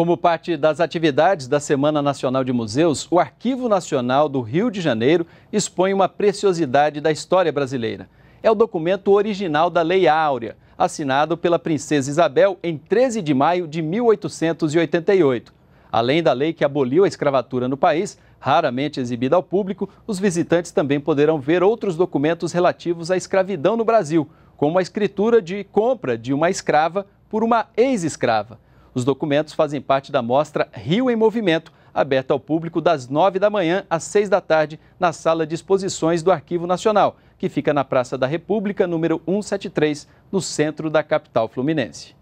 Como parte das atividades da Semana Nacional de Museus, o Arquivo Nacional do Rio de Janeiro expõe uma preciosidade da história brasileira. É o documento original da Lei Áurea, assinado pela Princesa Isabel em 13 de maio de 1888. Além da lei que aboliu a escravatura no país, raramente exibida ao público, os visitantes também poderão ver outros documentos relativos à escravidão no Brasil, como a escritura de compra de uma escrava por uma ex-escrava. Os documentos fazem parte da mostra Rio em Movimento, aberta ao público das 9 da manhã às 6 da tarde, na Sala de Exposições do Arquivo Nacional, que fica na Praça da República, número 173, no centro da capital fluminense.